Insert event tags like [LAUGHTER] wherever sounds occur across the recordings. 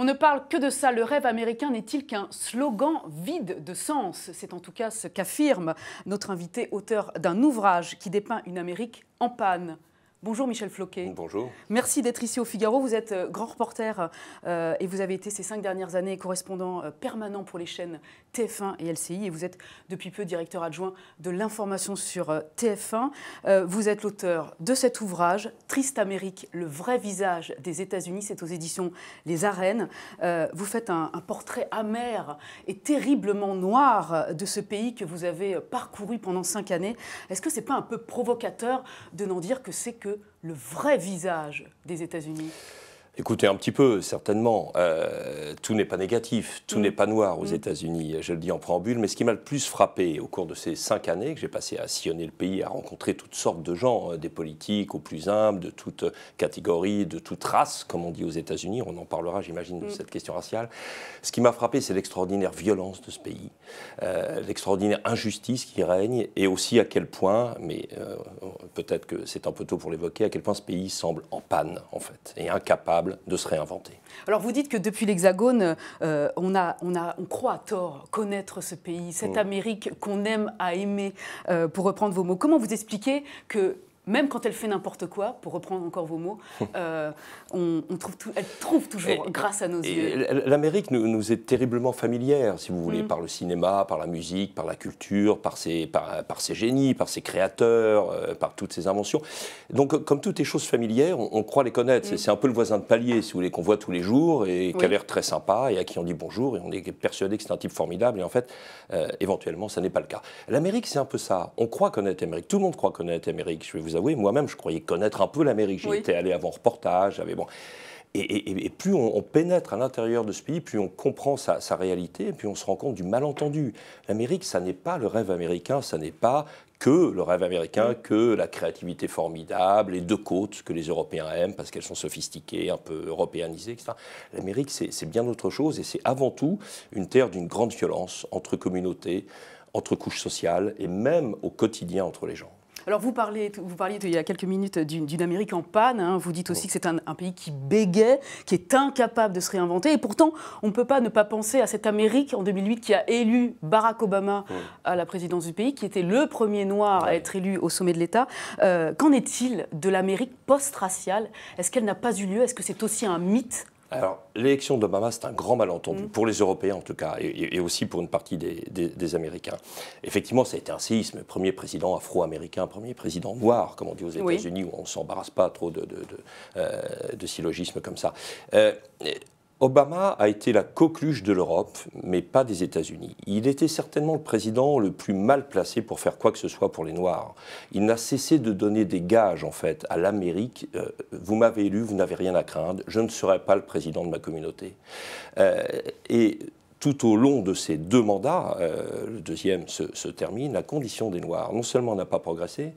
On ne parle que de ça. Le rêve américain n'est-il qu'un slogan vide de sens C'est en tout cas ce qu'affirme notre invité, auteur d'un ouvrage qui dépeint une Amérique en panne. Bonjour Michel Floquet. Bonjour. Merci d'être ici au Figaro. Vous êtes euh, grand reporter euh, et vous avez été ces cinq dernières années correspondant euh, permanent pour les chaînes TF1 et LCI et vous êtes depuis peu directeur adjoint de l'information sur TF1. vous êtes l'auteur de cet ouvrage, Triste Amérique, le vrai visage des États-Unis. C'est aux éditions Les Arènes. vous faites un, portrait amer et terriblement noir de ce pays que vous avez parcouru pendant cinq années. Est-ce que ce n'est pas un peu provocateur de n'en dire que c'est que le vrai visage des États-Unis Écoutez, un petit peu, certainement. Euh, tout n'est pas négatif, tout mm. n'est pas noir aux mm. États-Unis, je le dis en préambule. Mais ce qui m'a le plus frappé au cours de ces cinq années que j'ai passé à sillonner le pays, à rencontrer toutes sortes de gens, euh, des politiques aux plus humbles, de toute catégorie, de toute race, comme on dit aux États-Unis, on en parlera, j'imagine, de mm. cette question raciale. Ce qui m'a frappé, c'est l'extraordinaire violence de ce pays, euh, l'extraordinaire injustice qui règne, et aussi à quel point, mais peut-être que c'est un peu tôt pour l'évoquer, à quel point ce pays semble en panne, en fait, et incapable de se réinventer. Alors vous dites que depuis l'Hexagone, euh, on, a, on, a, on croit à tort connaître ce pays, cette mm. Amérique qu'on aime à aimer, euh, pour reprendre vos mots. Comment vous expliquez que même quand elle fait n'importe quoi, pour reprendre encore vos mots, [LAUGHS] euh, on, trouve elle trouve toujours, grâce à nos yeux. L'Amérique nous, est terriblement familière, si vous voulez, mm. par le cinéma, par la musique, par la culture, par ses, par, ses génies, par ses créateurs, euh, par toutes ses inventions. Donc, comme toutes les choses familières, on, croit les connaître. Mm. C'est un peu le voisin de palier, si vous voulez, qu'on voit tous les jours et qui a l'air très sympa et à qui on dit bonjour et on est persuadé que c'est un type formidable. Et en fait, euh, éventuellement, ça n'est pas le cas. L'Amérique, c'est un peu ça. On croit connaître l'Amérique. Tout le monde croit connaître l'Amérique. Je vous avouez, moi-même, je croyais connaître un peu l'Amérique. J'y étais allé avant reportage, j'avais bon. Et, plus on, pénètre à l'intérieur de ce pays, plus on comprend sa, sa, réalité, et puis on se rend compte du malentendu. L'Amérique, ça n'est pas le rêve américain, ça n'est pas que le rêve américain, que la créativité formidable, les deux côtes que les Européens aiment parce qu'elles sont sophistiquées, un peu européanisées, etc. L'Amérique, c'est bien autre chose, et c'est avant tout une terre d'une grande violence entre communautés, entre couches sociales, et même au quotidien entre les gens. Alors vous, parlez, vous parliez il y a quelques minutes d'une Amérique en panne, hein. vous dites aussi que c'est un, pays qui bégait, qui est incapable de se réinventer, et pourtant on ne peut pas ne pas penser à cette Amérique en 2008 qui a élu Barack Obama à la présidence du pays, qui était le premier noir à être élu au sommet de l'État. Euh, qu'en est-il de l'Amérique post-raciale Est-ce qu'elle n'a pas eu lieu Est-ce que c'est aussi un mythe alors, l'élection d'Obama, c'est un grand malentendu, mm. pour les Européens en tout cas, et, aussi pour une partie des, Américains. Effectivement, ça a été un séisme. Premier président afro-américain, premier président noir, comme on dit aux États-Unis, où on ne s'embarrasse pas trop de, de, euh, syllogismes comme ça. Euh, Obama a été la coqueluche de l'Europe, mais pas des États-Unis. Il était certainement le président le plus mal placé pour faire quoi que ce soit pour les Noirs. Il n'a cessé de donner des gages, en fait, à l'Amérique. Euh, vous m'avez élu, vous n'avez rien à craindre, je ne serai pas le président de ma communauté. Euh, tout au long de ces deux mandats, euh, le deuxième se, termine, la condition des Noirs non seulement n'a pas progressé,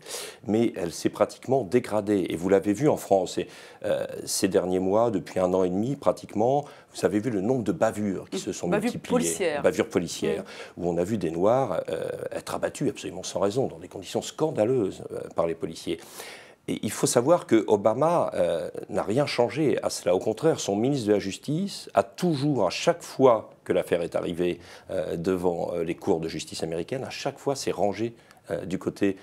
mais elle s'est pratiquement dégradée. Et vous l'avez vu en France euh, ces derniers mois, depuis un an et demi pratiquement, vous avez vu le nombre de bavures qui se sont bavures multipliées, policières. bavures policières, où on a vu des Noirs euh, être abattus absolument sans raison, dans des conditions scandaleuses par les policiers. Et il faut savoir que Obama euh, n'a rien changé à cela. Au contraire, son ministre de la Justice a toujours, à chaque fois que l'affaire est arrivée euh, devant euh, les cours de justice américaines, à chaque fois s'est rangé du côté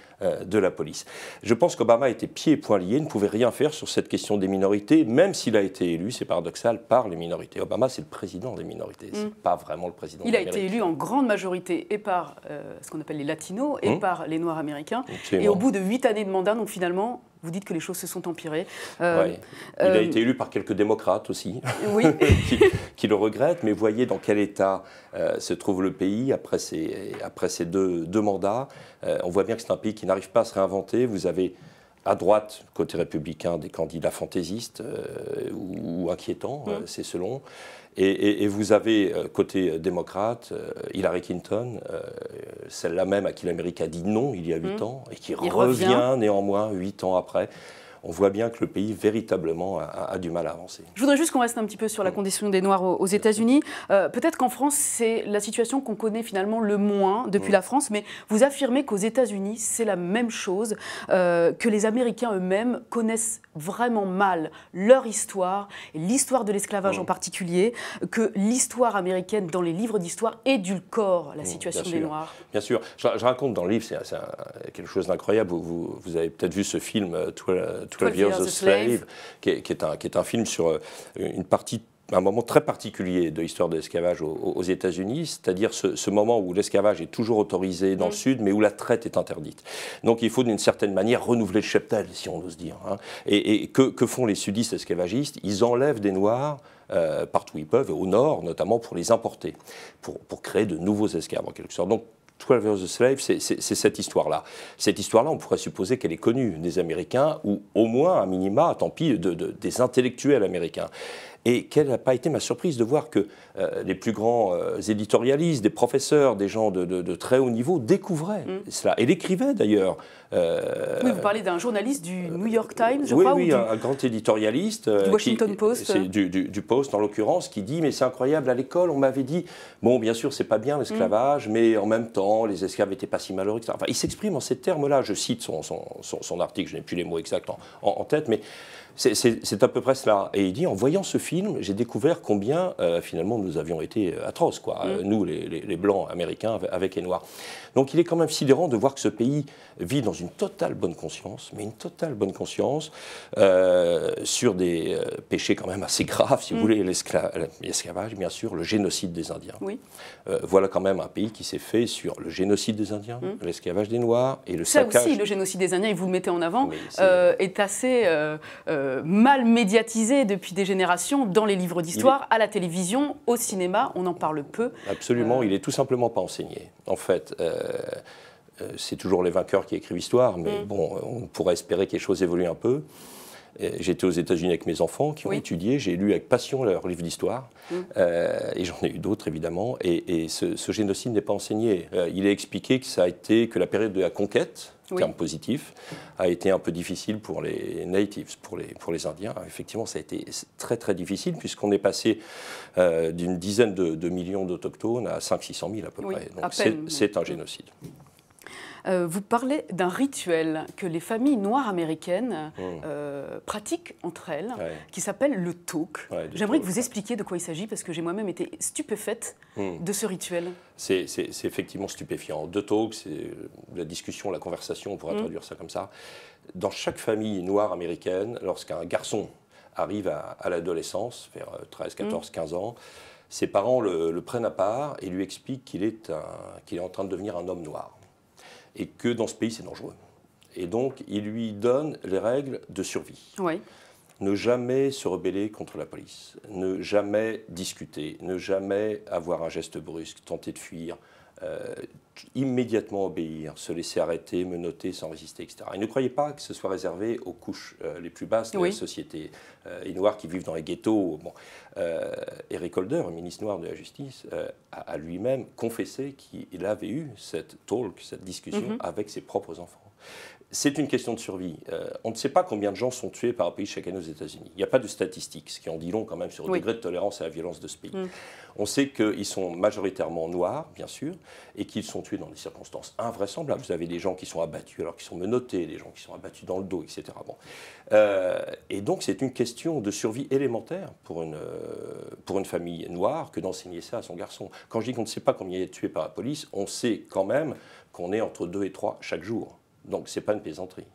de la police. Je pense qu'Obama était pieds et poings liés, ne pouvait rien faire sur cette question des minorités, même s'il a été élu, c'est paradoxal, par les minorités. Obama, c'est le président des minorités, ce c'est mm. pas vraiment le président Il a été élu en grande majorité et par ce qu'on appelle les latinos et mm. par les noirs américains. Et au bout de huit années de mandat, donc finalement, vous dites que les choses se sont empirées. Euh, Il a euh, été élu par quelques démocrates aussi, [LAUGHS] [LAUGHS] qui, le regrettent, mais voyez dans quel état euh, se trouve le pays après ces, deux, mandats. Euh, on voit bien que c'est un pays qui n'arrive pas à se réinventer. Vous avez à droite, côté républicain, des candidats fantaisistes ou, inquiétants, mm. c'est selon. Et, vous avez, euh, côté euh, démocrate, euh, Hillary Clinton, celle-là même à qui l'Amérique a dit non il y a huit mmh. ans, et qui revient, néanmoins huit ans après on voit bien que le pays véritablement a, du mal à avancer. Je voudrais juste qu'on reste un petit peu sur la condition des Noirs aux, États-Unis. Euh, peut-être qu'en France, c'est la situation qu'on connaît finalement le moins depuis mm. la France, mais vous affirmez qu'aux États-Unis, c'est la même chose, euh, que les Américains eux-mêmes connaissent vraiment mal leur histoire, l'histoire de l'esclavage mm. en particulier, que l'histoire américaine dans les livres d'histoire édulcore la mm, situation des Noirs. Bien sûr. Je, raconte dans le livre, c'est quelque chose d'incroyable. Vous, vous, avez peut-être vu ce film, euh, 12 Years a Slave, qui est, un, qui est, un, film sur euh, une partie un moment très particulier de l'histoire de l'esclavage aux, États-Unis, c'est-à-dire ce, moment où l'esclavage est toujours autorisé dans le Sud, mais où la traite est interdite. Donc il faut d'une certaine manière renouveler le cheptel, si on ose dire. Hein. Et, que, font les sudistes esclavagistes Ils enlèvent des Noirs. Euh, partout où ils peuvent, au nord notamment, pour les importer, pour, pour créer de nouveaux esclaves en quelque sorte. Donc 12 Years a Slave, c'est cette histoire-là. Cette histoire-là, on pourrait supposer qu'elle est connue des Américains, ou au moins, à minima, tant pis, des intellectuels américains. Et quelle n'a pas été ma surprise de voir que euh, les plus grands euh, éditorialistes, des professeurs, des gens de, très haut niveau découvraient mm. cela et l'écrivaient d'ailleurs. Euh, oui, vous parlez d'un journaliste du New York Times, je crois. Oui, ou un grand éditorialiste. Du Washington Post. Du, du, Post en l'occurrence, qui dit Mais c'est incroyable, à l'école, on m'avait dit Bon, bien sûr, c'est pas bien l'esclavage, mm. mais en même temps, les esclaves n'étaient pas si malheureux. Etc. Enfin, il s'exprime en ces termes-là. Je cite son, article, je n'ai plus les mots exacts en tête, mais. C'est à peu près cela. Et il dit, en voyant ce film, j'ai découvert combien, euh, finalement, nous avions été euh, atroces, quoi, mm. euh, nous, les, Blancs américains avec les Noirs. Donc il est quand même sidérant de voir que ce pays vit dans une totale bonne conscience, mais une totale bonne conscience, sur des péchés quand même assez graves, si vous mm. voulez, l'esclavage, bien sûr, le génocide des Indiens. Oui. voilà quand même un pays qui s'est fait sur le génocide des Indiens, mm. l'esclavage des Noirs et le Ça aussi, le génocide des Indiens, et vous le mettez en avant, est assez mal médiatisé depuis des générations dans les livres d'histoire, à la télévision, au cinéma, on en parle peu. Absolument, euh, il n'est tout simplement pas enseigné. En fait, euh, euh, c'est toujours les vainqueurs qui écrivent l'histoire, mais mm. bon, on pourrait espérer que les choses évoluent un peu. J'étais aux États-Unis avec mes enfants qui ont étudié, j'ai lu avec passion leurs livres d'histoire, mm. et j'en ai eu d'autres évidemment. Et, ce, génocide n'est pas enseigné. il est expliqué que ça a été que la période de la conquête terme positif, a été un peu difficile pour les natives, pour les, pour les Indiens. Effectivement, ça a été très très difficile puisqu'on est passé euh, d'une dizaine de, millions d'autochtones à 500-600 000 à peu près. Donc c'est un génocide. Euh, vous parlez d'un rituel que les familles noires américaines euh, hmm. pratiquent entre elles, qui s'appelle le talk. J'aimerais que vous expliquiez de quoi il s'agit, parce que j'ai moi-même été stupéfaite hmm. de ce rituel. C'est effectivement stupéfiant. De talk, c'est euh, la discussion, la conversation, on pourrait hmm. traduire ça comme ça. Dans chaque famille noire américaine, lorsqu'un garçon arrive à, l'adolescence, vers 13, 14, 15 ans, ses parents le, prennent à part et lui expliquent qu'il est, est en train de devenir un homme noir et que dans ce pays, c'est dangereux. Et donc, il lui donne les règles de survie. Ne jamais se rebeller contre la police, ne jamais discuter, ne jamais avoir un geste brusque, tenter de fuir, euh, immédiatement obéir, se laisser arrêter, menotter sans résister, etc. Il ne croyait pas que ce soit réservé aux couches euh, les plus basses de la société. Euh, les Noirs qui vivent dans les ghettos. Bon. Eric Holder, ministre noir de la Justice, a, lui-même confessé qu'il avait eu cette talk, cette discussion mhm. avec ses propres enfants. C'est une question de survie. Euh, on ne sait pas combien de gens sont tués par pays chaque année aux États-Unis. Il n'y a pas de statistiques, ce qui en dit long quand même sur le degré de tolérance à la violence de ce pays. Mm. On sait qu'ils sont majoritairement noirs, bien sûr, et qu'ils sont tués dans des circonstances invraisemblables. Vous avez des gens qui sont abattus alors qu'ils sont menottés, des gens qui sont abattus dans le dos, etc. Bon. Euh, et donc c'est une question de survie élémentaire pour une, euh, pour une famille noire que d'enseigner ça à son garçon. Quand je dis qu'on ne sait pas combien il est tué par la police, on sait quand même qu'on est entre deux et trois chaque jour. Donc ce n'est pas une plaisanterie.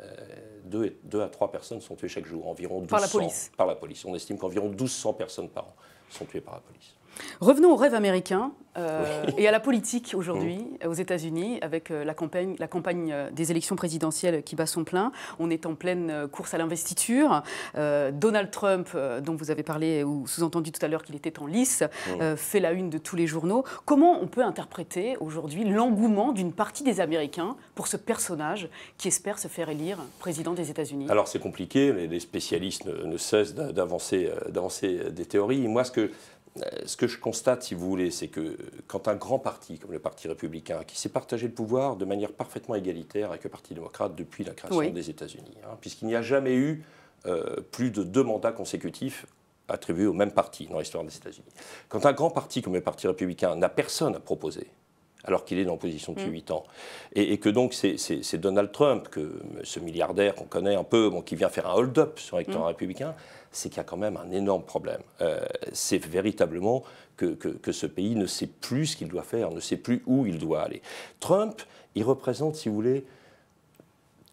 Euh, deux, à trois personnes sont tuées chaque jour, environ 1200, par la police. Par la police. On estime qu'environ 1200 personnes par an sont tuées par la police. Revenons au rêve américain euh, et à la politique aujourd'hui mm. aux États-Unis avec euh, la campagne, euh, des élections présidentielles qui bat son plein. On est en pleine course à l'investiture. Donald Trump, dont vous avez parlé ou sous-entendu tout à l'heure qu'il était en lice, mm. fait la une de tous les journaux. Comment on peut interpréter aujourd'hui l'engouement d'une partie des Américains pour ce personnage qui espère se faire élire président des États-Unis Alors c'est compliqué, les spécialistes ne, ne cessent d'avancer des théories. Moi, ce que euh, ce que je constate, si vous voulez, c'est que euh, quand un grand parti comme le Parti républicain, qui s'est partagé le pouvoir de manière parfaitement égalitaire avec le Parti démocrate depuis la création des États-Unis, hein, puisqu'il n'y a jamais eu euh, plus de deux mandats consécutifs attribués au même parti dans l'histoire des États-Unis. Quand un grand parti comme le Parti républicain n'a personne à proposer, alors qu'il est dans position depuis 8 mm. ans. Et, que donc c'est Donald Trump, que ce milliardaire qu'on connaît un peu, qui vient faire un hold-up sur l'électorat mm. républicain, c'est qu'il y a quand même un énorme problème. Euh, c'est véritablement que, que, ce pays ne sait plus ce qu'il doit faire, ne sait plus où il doit aller. Trump, il représente, si vous voulez,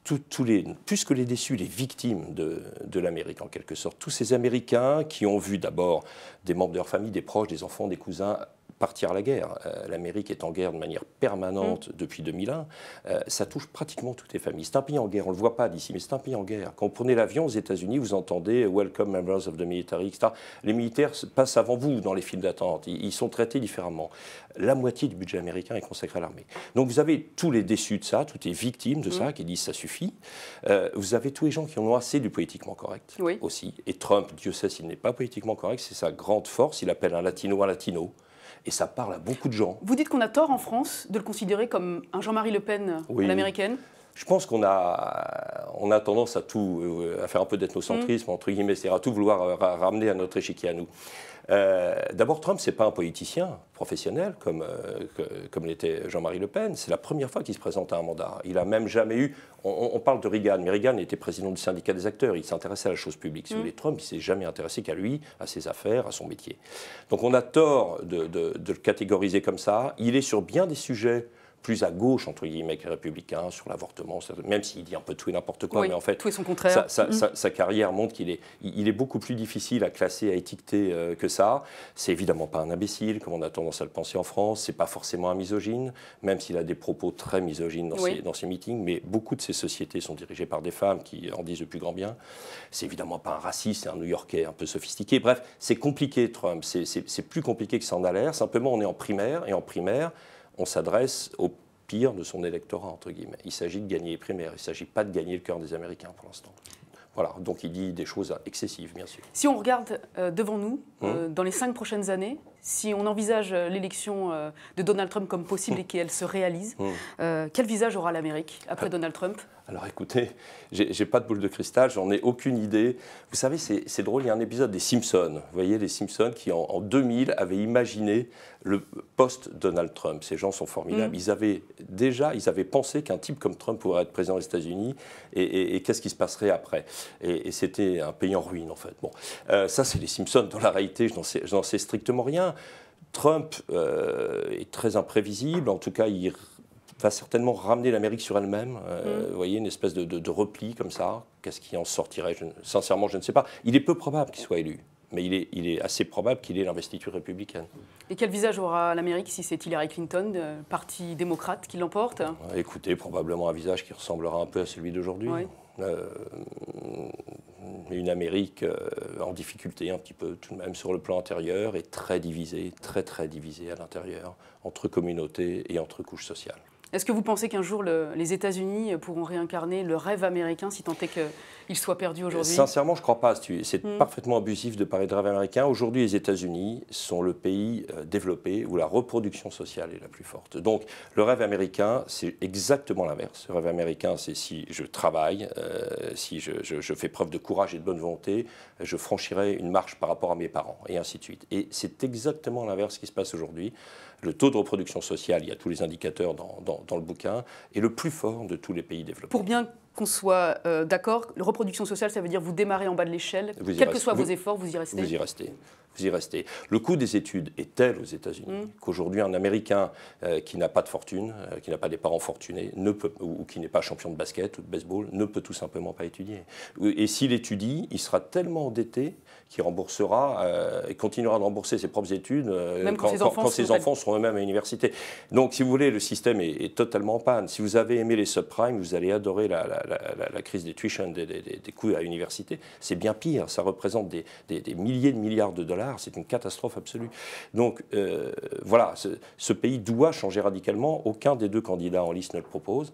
tous les, plus que les déçus, les victimes de l'Amérique en quelque sorte. Tous ces Américains qui ont vu d'abord des membres de leur famille, des proches, des enfants, des cousins partir à la guerre. Euh, L'Amérique est en guerre de manière permanente mm. depuis 2001. Euh, ça touche pratiquement toutes les familles. C'est un pays en guerre. On ne le voit pas d'ici, mais c'est un pays en guerre. Quand vous prenez l'avion aux États-Unis, vous entendez Welcome members of the military, etc. Les militaires passent avant vous dans les files d'attente. Ils sont traités différemment. La moitié du budget américain est consacré à l'armée. Donc vous avez tous les déçus de ça, toutes les victimes de ça mm. qui disent ça suffit. Euh, vous avez tous les gens qui en ont assez du politiquement correct aussi. Et Trump, Dieu sait s'il n'est pas politiquement correct, c'est sa grande force. Il appelle un latino un latino et ça parle à beaucoup de gens. Vous dites qu'on a tort en France de le considérer comme un Jean-Marie Le Pen euh, ou l'américaine je pense qu'on a, on a tendance à tout, euh, à faire un peu d'ethnocentrisme, entre guillemets, c'est-à-dire à tout vouloir euh, ramener à notre échiquier à nous. Euh, d'abord, Trump, ce n'est pas un politicien professionnel euh, comme, l'était Jean-Marie Le Pen. C'est la première fois qu'il se présente à un mandat. Il a même jamais eu. On, parle de Reagan, mais Reagan était président du syndicat des acteurs. Il s'intéressait à la chose publique. Si mm. Trump, il s'est jamais intéressé qu'à lui, à ses affaires, à son métier. Donc on a tort de le catégoriser comme ça. Il est sur bien des sujets plus à gauche, entre guillemets, que sur l'avortement, même s'il dit un peu tout et n'importe quoi, mais en fait, tout son contraire. Mm. Sa, carrière montre qu'il est, beaucoup plus difficile à classer, à étiqueter euh, que ça. C'est évidemment pas un imbécile, comme on a tendance à le penser en France, c'est pas forcément un misogyne, même s'il a des propos très misogynes dans, dans ses meetings, mais beaucoup de ces sociétés sont dirigées par des femmes qui en disent le plus grand bien. C'est évidemment pas un raciste, c'est un New-Yorkais un peu sophistiqué. Bref, c'est compliqué, Trump, c'est plus compliqué que ça en a l'air. Simplement, on est en primaire, et en primaire, on s'adresse au pire de son électorat, entre guillemets. Il s'agit de gagner les primaires, il ne s'agit pas de gagner le cœur des Américains pour l'instant. Voilà, donc il dit des choses excessives, bien sûr. Si on regarde euh, devant nous, hum. euh, dans les cinq prochaines années, si on envisage euh, l'élection euh, de Donald Trump comme possible et [LAUGHS] qu'elle se réalise, hmm. euh, quel visage aura l'Amérique après Donald Trump alors écoutez, j'ai pas de boule de cristal, j'en ai aucune idée. Vous savez, c'est drôle, il y a un épisode des Simpsons. Vous voyez, les Simpsons qui en, 2000 avaient imaginé le post-Donald Trump. Ces gens sont formidables. Hmm. Ils avaient déjà, ils avaient pensé qu'un type comme Trump pourrait être président des États-Unis et, qu'est-ce qui se passerait après. Et, c'était un pays en ruine en fait. Bon, ça c'est les Simpsons. Dans la réalité, je n'en sais, strictement rien. Trump euh, est très imprévisible, en tout cas, il va certainement ramener l'Amérique sur elle-même. Euh, mm. Vous voyez, une espèce de, repli comme ça. Qu'est-ce qui en sortirait je, Sincèrement, je ne sais pas. Il est peu probable qu'il soit élu. Mais il est, il est assez probable qu'il ait l'investiture républicaine. Et quel visage aura l'Amérique si c'est Hillary Clinton, euh, parti démocrate, qui l'emporte Écoutez, probablement un visage qui ressemblera un peu à celui d'aujourd'hui. une Amérique en difficulté un petit peu tout de même sur le plan intérieur et très divisé, très très divisé à l'intérieur, entre communautés et entre couches sociales. Est-ce que vous pensez qu'un jour les États-Unis pourront réincarner le rêve américain, si tant est qu'il soit perdu aujourd'hui Sincèrement, je ne crois pas. C'est hmm. parfaitement abusif de parler de rêve américain. Aujourd'hui, les États-Unis sont le pays euh, développé où la reproduction sociale est la plus forte. Donc, le rêve américain, c'est exactement l'inverse. Le rêve américain, c'est si je travaille, euh, si je fais preuve de courage et de bonne volonté, je franchirai une marche par rapport à mes parents, et ainsi de suite. Et c'est exactement l'inverse qui se passe aujourd'hui le taux de reproduction sociale, il y a tous les indicateurs dans, le bouquin, est le plus fort de tous les pays développés. Pour bien qu'on soit euh, d'accord, reproduction sociale, ça veut dire vous démarrez en bas de l'échelle, quels que soient vos efforts, vous y restez. Vous y restez vous y restez. Le coût des études est tel aux États-Unis mm. qu'aujourd'hui, un Américain euh, qui n'a pas de fortune, euh, qui n'a pas des parents fortunés, ne peut, ou, qui n'est pas champion de basket ou de baseball, ne peut tout simplement pas étudier. Et s'il étudie, il sera tellement endetté qu'il remboursera et euh, continuera de rembourser ses propres études quand, ses enfants, seront eux-mêmes à l'université. Donc, si vous voulez, le système est, totalement en panne. Si vous avez aimé les subprimes, vous allez adorer la, crise des tuitions, des, des coûts à l'université. C'est bien pire. Ça représente des milliers de milliards de dollars c'est une catastrophe absolue. Donc euh, voilà, ce, pays doit changer radicalement. Aucun des deux candidats en liste ne le propose.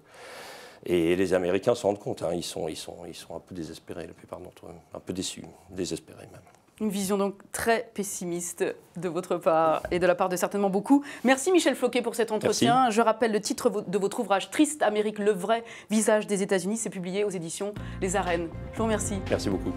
Et les Américains s'en rendent compte. Hein. Ils, sont, ils, ils sont un peu désespérés, la plupart d'entre eux. Un peu déçus, désespérés même. Une vision donc très pessimiste de votre part et de la part de certainement beaucoup. Merci Michel Floquet pour cet entretien. Je rappelle le titre de votre ouvrage Triste Amérique, le vrai visage des États-Unis. C'est publié aux éditions Les Arènes. Je vous remercie. Merci beaucoup.